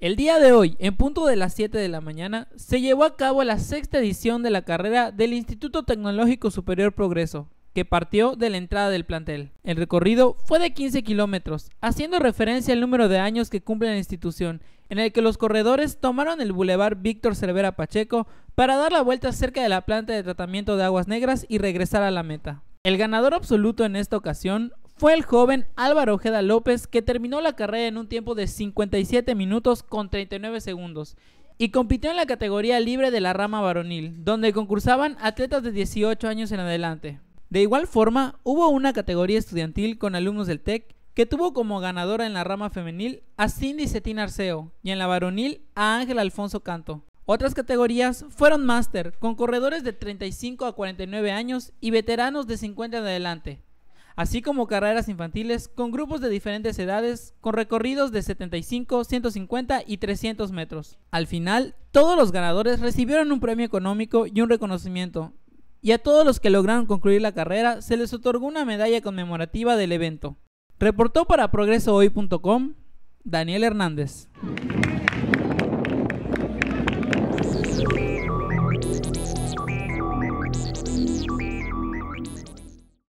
El día de hoy, en punto de las 7 de la mañana, se llevó a cabo la sexta edición de la carrera del Instituto Tecnológico Superior Progreso, que partió de la entrada del plantel. El recorrido fue de 15 kilómetros, haciendo referencia al número de años que cumple la institución, en el que los corredores tomaron el Boulevard Víctor Cervera Pacheco para dar la vuelta cerca de la planta de tratamiento de aguas negras y regresar a la meta. El ganador absoluto en esta ocasión fue el joven Álvaro Ojeda López que terminó la carrera en un tiempo de 57 minutos con 39 segundos y compitió en la categoría libre de la rama varonil, donde concursaban atletas de 18 años en adelante. De igual forma, hubo una categoría estudiantil con alumnos del TEC que tuvo como ganadora en la rama femenil a Cindy Cetín Arceo y en la varonil a Ángel Alfonso Canto. Otras categorías fueron máster, con corredores de 35 a 49 años y veteranos de 50 en adelante, así como carreras infantiles con grupos de diferentes edades, con recorridos de 75, 150 y 300 metros. Al final, todos los ganadores recibieron un premio económico y un reconocimiento, y a todos los que lograron concluir la carrera se les otorgó una medalla conmemorativa del evento. Reportó para progresohoy.com Daniel Hernández.